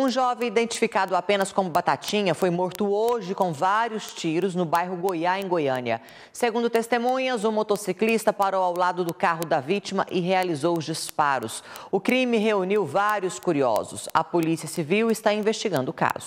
Um jovem identificado apenas como Batatinha foi morto hoje com vários tiros no bairro Goiá, em Goiânia. Segundo testemunhas, o um motociclista parou ao lado do carro da vítima e realizou os disparos. O crime reuniu vários curiosos. A Polícia Civil está investigando o caso.